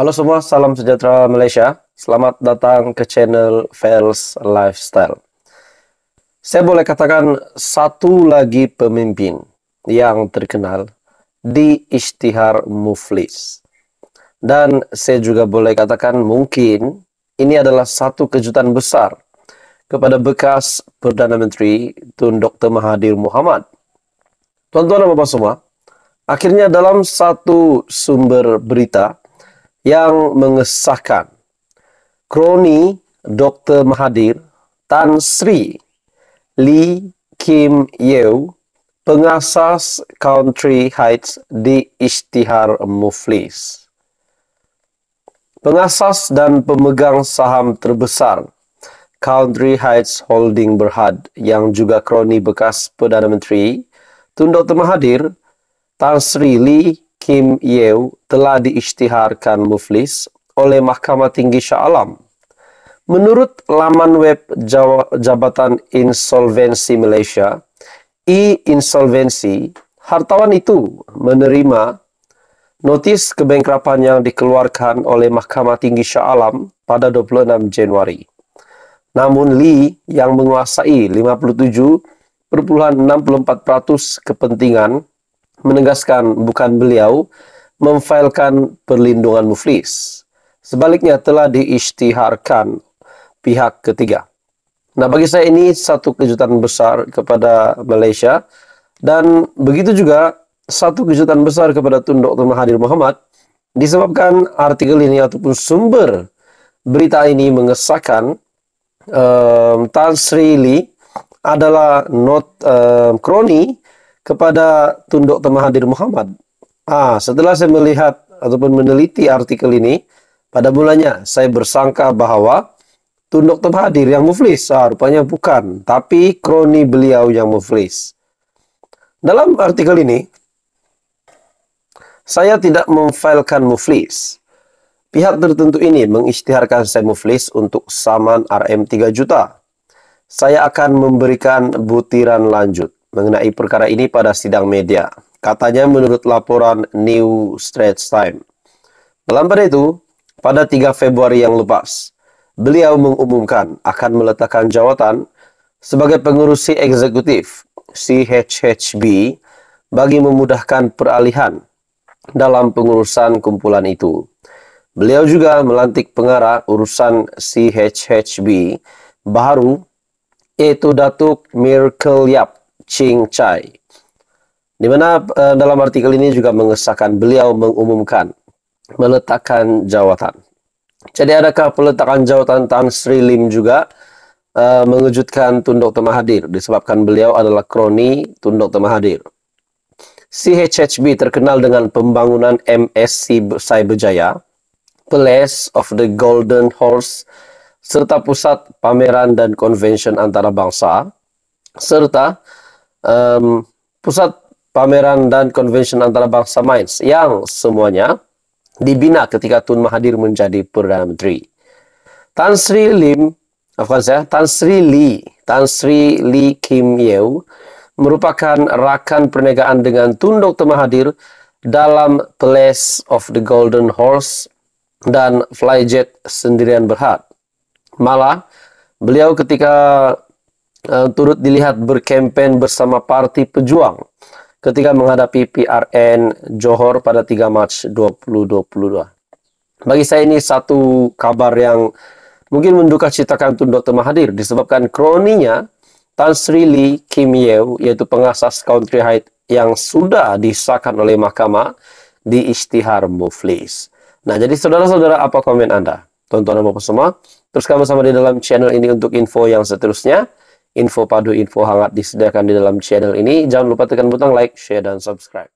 Halo semua, salam sejahtera Malaysia. Selamat datang ke channel Fels Lifestyle. Saya boleh katakan satu lagi pemimpin yang terkenal di istihar Muflis. Dan saya juga boleh katakan mungkin ini adalah satu kejutan besar kepada bekas Perdana Menteri Tun Dr. Mahathir Muhammad. Tuan-tuan dan bapak semua, akhirnya dalam satu sumber berita yang mengesahkan kroni Dr. Mahathir Tan Sri Lee Kim Yeo pengasas Country Heights di Ishtihar Muflis. Pengasas dan pemegang saham terbesar Country Heights Holding Berhad yang juga kroni bekas Perdana Menteri Tun Dr. Mahathir Tan Sri Lee Kim Yew telah diisytiharkan muflis oleh Mahkamah Tinggi Shah Alam. Menurut laman web Jabatan Insolvensi Malaysia, e-insolvensi, hartawan itu menerima notis kebengkrapan yang dikeluarkan oleh Mahkamah Tinggi Shah Alam pada 26 Januari. Namun Lee yang menguasai 57,64% kepentingan menegaskan bukan beliau memfailkan perlindungan muflis. Sebaliknya telah diisytiharkan pihak ketiga. Nah, bagi saya ini satu kejutan besar kepada Malaysia dan begitu juga satu kejutan besar kepada Tun Dr. Mahathir Muhammad disebabkan artikel ini ataupun sumber berita ini mengesahkan um, Tan Sri Lee adalah not um, kroni kepada Tunduk Temahadir Muhammad. Ah, setelah saya melihat ataupun meneliti artikel ini, pada mulanya saya bersangka bahwa Tunduk Temahadir yang muflis, ah, rupanya bukan, tapi kroni beliau yang muflis. Dalam artikel ini, saya tidak memfailkan muflis. Pihak tertentu ini mengisytiharkan saya muflis untuk saman RM 3 juta. Saya akan memberikan butiran lanjut mengenai perkara ini pada sidang media. Katanya menurut laporan New Straits Times. Dalam pada itu, pada 3 Februari yang lepas, beliau mengumumkan akan meletakkan jawatan sebagai pengurusi eksekutif CHHB bagi memudahkan peralihan dalam pengurusan kumpulan itu. Beliau juga melantik pengarah urusan CHHB baru yaitu Datuk Miracle Yap Ching Chai. Di mana uh, dalam artikel ini juga mengesahkan beliau mengumumkan meletakkan jawatan. Jadi adakah peletakan jawatan Tan Sri Lim juga uh, mengejutkan Tun Dr. Mahathir disebabkan beliau adalah kroni Tun Dr. Mahathir. CHHB terkenal dengan pembangunan MSC Cyberjaya, Palace of the Golden Horse, serta pusat pameran dan konvensi antara bangsa, serta um, pusat pameran dan konvensi antara bangsa Mainz yang semuanya dibina ketika Tun Mahathir menjadi Perdana Menteri. Tan Sri Lim, afwan saya, Tan Sri Lee, Tan Sri Lee Kim Yew merupakan rakan perniagaan dengan Tun Dr. Mahathir dalam Place of the Golden Horse dan Flyjet sendirian berhad. Malah, beliau ketika Eh, turut dilihat berkempen bersama Parti Pejuang ketika menghadapi PRN Johor pada 3 Mac 2022. Bagi saya ini satu kabar yang mungkin menduka citakan untuk Dr. Mahathir disebabkan kroninya Tan Sri Lee Kim Yew yaitu pengasas Country Height yang sudah disahkan oleh mahkamah di Istihar Muflis. Nah, jadi saudara-saudara apa komen Anda? Tonton apa semua? Terus kamu sama di dalam channel ini untuk info yang seterusnya info padu, info hangat disediakan di dalam channel ini. Jangan lupa tekan butang like, share, dan subscribe.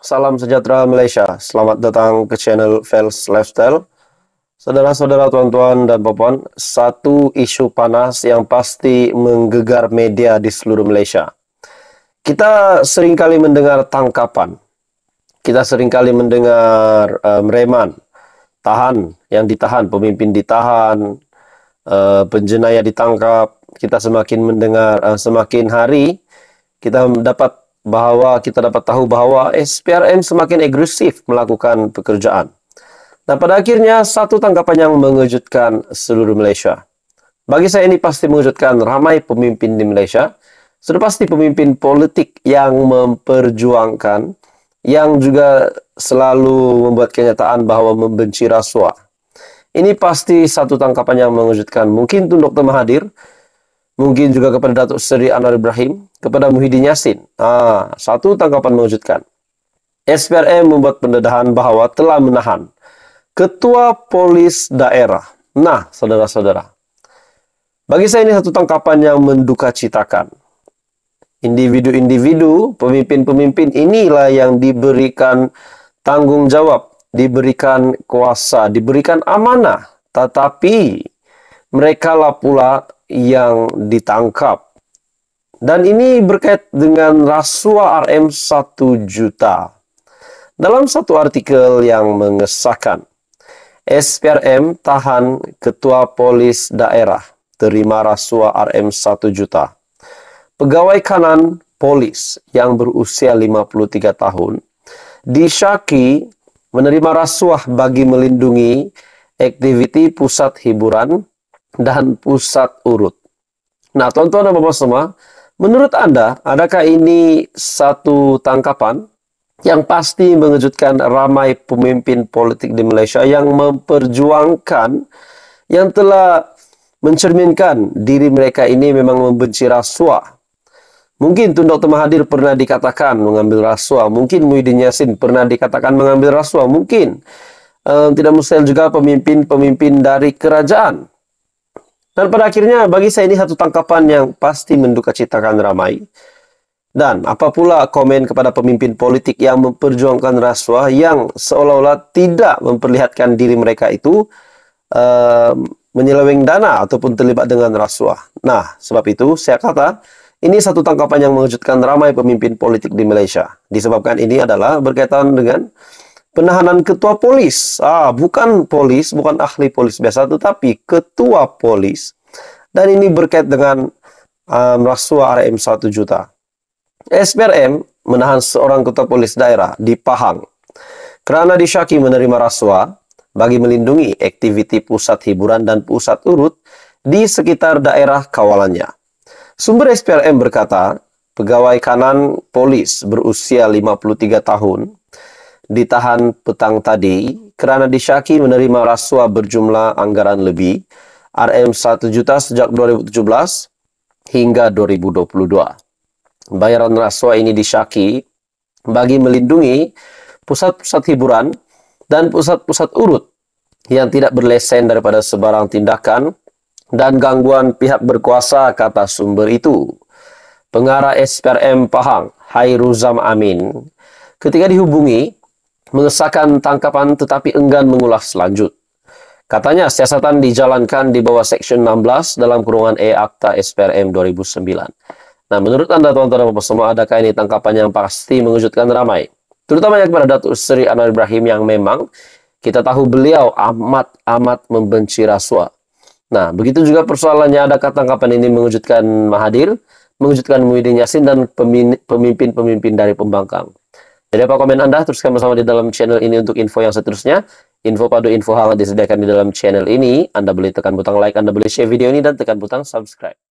Salam sejahtera Malaysia. Selamat datang ke channel Fels Lifestyle. Saudara-saudara, tuan-tuan, dan puan satu isu panas yang pasti menggegar media di seluruh Malaysia. Kita seringkali mendengar tangkapan. Kita seringkali mendengar um, eh, reman, tahan, yang ditahan, pemimpin ditahan, uh, penjenayah ditangkap, kita semakin mendengar uh, semakin hari kita dapat bahwa kita dapat tahu bahwa eh, SPRM semakin agresif melakukan pekerjaan. Nah, pada akhirnya satu tanggapan yang mengejutkan seluruh Malaysia. Bagi saya ini pasti mengejutkan ramai pemimpin di Malaysia. Sudah pasti pemimpin politik yang memperjuangkan, yang juga selalu membuat kenyataan bahwa membenci rasuah. Ini pasti satu tangkapan yang mengejutkan. Mungkin untuk Dr. hadir, Mungkin juga kepada Datuk Seri Anwar Ibrahim, kepada Muhyiddin Yassin. Ah, satu tangkapan mengejutkan. SPRM membuat pendedahan bahwa telah menahan Ketua Polis Daerah. Nah, saudara-saudara, bagi saya ini satu tangkapan yang menduka citakan. Individu-individu, pemimpin-pemimpin inilah yang diberikan tanggung jawab, diberikan kuasa, diberikan amanah. Tetapi mereka lah pula yang ditangkap. Dan ini berkait dengan rasuah RM 1 juta. Dalam satu artikel yang mengesahkan, SPRM tahan ketua polis daerah terima rasuah RM 1 juta. Pegawai kanan polis yang berusia 53 tahun disyaki menerima rasuah bagi melindungi aktiviti pusat hiburan dan pusat urut. Nah, tonton dan Bapak semua, menurut Anda, adakah ini satu tangkapan yang pasti mengejutkan ramai pemimpin politik di Malaysia yang memperjuangkan yang telah mencerminkan diri mereka ini memang membenci rasuah. Mungkin Tun Dr. Mahathir pernah dikatakan mengambil rasuah. Mungkin Muhyiddin Yassin pernah dikatakan mengambil rasuah. Mungkin eh, tidak Mustahil juga pemimpin-pemimpin dari kerajaan dan pada akhirnya bagi saya ini satu tangkapan yang pasti menduka ramai. Dan apapula komen kepada pemimpin politik yang memperjuangkan rasuah yang seolah-olah tidak memperlihatkan diri mereka itu uh, menyeleweng dana ataupun terlibat dengan rasuah. Nah, sebab itu saya kata ini satu tangkapan yang mengejutkan ramai pemimpin politik di Malaysia. Disebabkan ini adalah berkaitan dengan penahanan ketua polis. Ah, bukan polis, bukan ahli polis biasa, tetapi ketua polis. Dan ini berkait dengan um, ah, rasuah RM 1 juta. SPRM menahan seorang ketua polis daerah di Pahang kerana disyaki menerima rasuah bagi melindungi aktiviti pusat hiburan dan pusat urut di sekitar daerah kawalannya. Sumber SPRM berkata, pegawai kanan polis berusia 53 tahun ditahan petang tadi kerana disyaki menerima rasuah berjumlah anggaran lebih RM1 juta sejak 2017 hingga 2022. Bayaran rasuah ini disyaki bagi melindungi pusat-pusat hiburan dan pusat-pusat urut yang tidak berlesen daripada sebarang tindakan dan gangguan pihak berkuasa kata sumber itu. Pengarah SPRM Pahang, Hairuzam Amin, ketika dihubungi mengesahkan tangkapan tetapi enggan mengulas selanjut. Katanya siasatan dijalankan di bawah Section 16 dalam kurungan E Akta SPRM 2009. Nah, menurut Anda tuan-tuan dan semua, adakah ini tangkapan yang pasti mengejutkan ramai? Terutama yang kepada Datuk Seri Anwar Ibrahim yang memang kita tahu beliau amat-amat membenci rasuah. Nah, begitu juga persoalannya adakah tangkapan ini mengejutkan Mahadir, mengejutkan Muhyiddin Yassin, dan pemimpin-pemimpin dari pembangkang. Jadi apa komen Anda? Teruskan bersama di dalam channel ini untuk info yang seterusnya. Info padu info hal disediakan di dalam channel ini. Anda boleh tekan butang like, Anda boleh share video ini dan tekan butang subscribe.